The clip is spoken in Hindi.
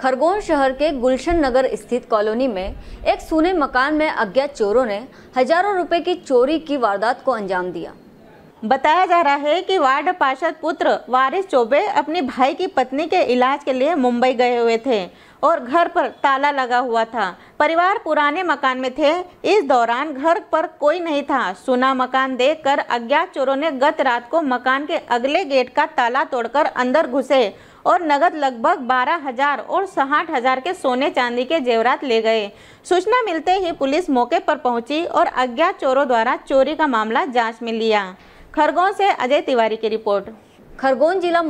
खरगोन शहर के गुलशन नगर स्थित कॉलोनी में एक सोने मकान में अज्ञात चोरों ने हजारों रुपए की चोरी की वारदात को अंजाम दिया बताया जा रहा है कि वार्ड पार्षद पुत्र वारिस चौबे अपने भाई की पत्नी के इलाज के लिए मुंबई गए हुए थे और घर पर ताला लगा हुआ था परिवार पुराने मकान में थे इस दौरान घर पर कोई नहीं था सुना मकान देखकर अज्ञात चोरों ने गत रात को मकान के अगले गेट का ताला तोड़कर अंदर घुसे और नगद लगभग बारह हजार और साठ हजार के सोने चांदी के जेवरात ले गए सूचना मिलते ही पुलिस मौके पर पहुंची और अज्ञात चोरों द्वारा चोरी का मामला जांच में लिया खरगोन से अजय तिवारी की रिपोर्ट खरगोन जिला